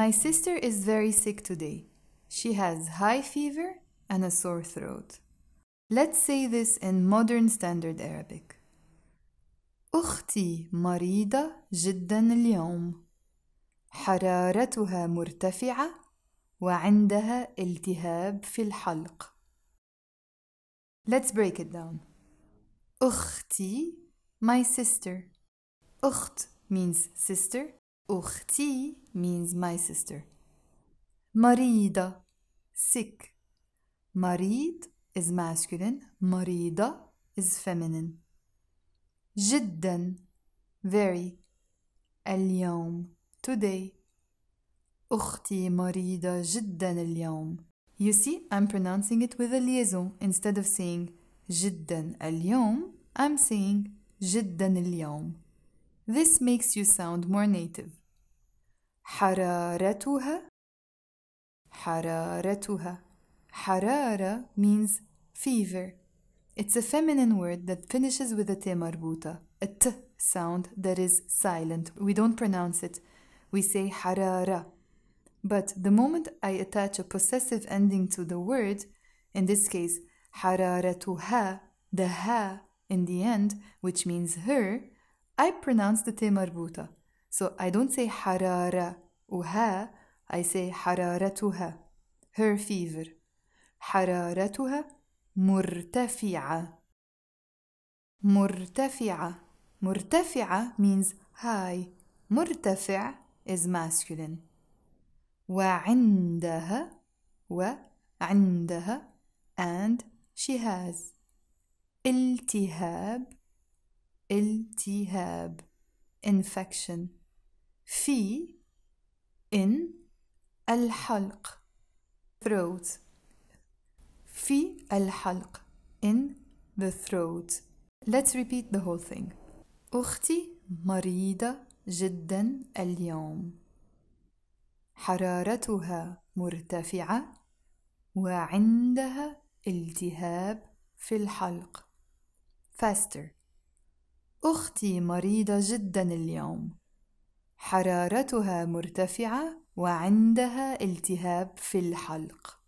My sister is very sick today. She has high fever and a sore throat. Let's say this in modern standard Arabic. أختي مريضة جدا اليوم. حرارتها مرتفعة وعندها التهاب في الحلق. Let's break it down. أختي my sister. أخت means sister Uchti means my sister. Marida, sick. Marid is masculine, marida is feminine. Jidden, very. اليوم, today. أختي marida جدا اليوم. You see, I'm pronouncing it with a liaison instead of saying جدا اليوم, I'm saying جدا اليوم. This makes you sound more native. حرارتها حرارتها حرارة means fever. It's a feminine word that finishes with a t tamarbuta, a t sound that is silent. We don't pronounce it. We say harara. But the moment I attach a possessive ending to the word, in this case, hararatuha, the ha in the end, which means her, I pronounce the T marbuta. So I don't say harara uha, I say hararatuha. Her fever. حرارتها مرتفعة مرتفعة مرتفعة means high مرتفع is masculine وعندها عندها and she has التهاب التهاب infection في in الحلق throat في الحلق in the throat let's repeat the whole thing أختي مريضة جدا اليوم حرارتها مرتفعة وعندها التهاب في الحلق faster أختي مريضة جدا اليوم حرارتها مرتفعة وعندها التهاب في الحلق